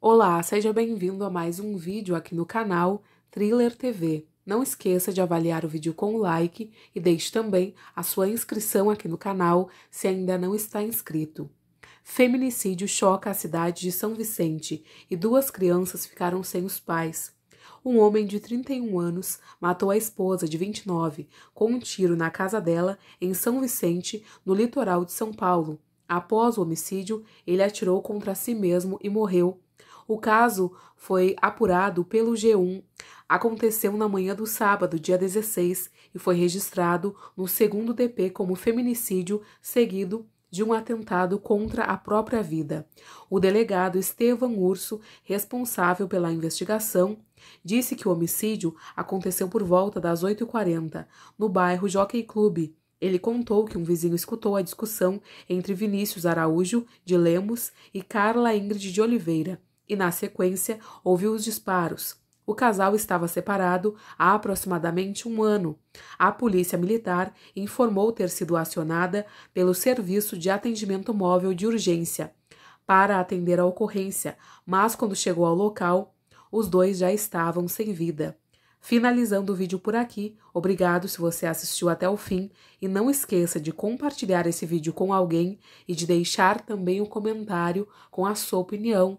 Olá, seja bem-vindo a mais um vídeo aqui no canal Thriller TV. Não esqueça de avaliar o vídeo com like e deixe também a sua inscrição aqui no canal se ainda não está inscrito. Feminicídio choca a cidade de São Vicente e duas crianças ficaram sem os pais. Um homem de 31 anos matou a esposa de 29 com um tiro na casa dela em São Vicente, no litoral de São Paulo. Após o homicídio, ele atirou contra si mesmo e morreu o caso foi apurado pelo G1. Aconteceu na manhã do sábado, dia 16, e foi registrado no segundo DP como feminicídio seguido de um atentado contra a própria vida. O delegado Estevam Urso, responsável pela investigação, disse que o homicídio aconteceu por volta das 8h40, no bairro Jockey Club. Ele contou que um vizinho escutou a discussão entre Vinícius Araújo de Lemos e Carla Ingrid de Oliveira, e, na sequência, ouviu os disparos. O casal estava separado há aproximadamente um ano. A polícia militar informou ter sido acionada pelo Serviço de Atendimento Móvel de Urgência para atender a ocorrência, mas quando chegou ao local, os dois já estavam sem vida. Finalizando o vídeo por aqui, obrigado se você assistiu até o fim e não esqueça de compartilhar esse vídeo com alguém e de deixar também um comentário com a sua opinião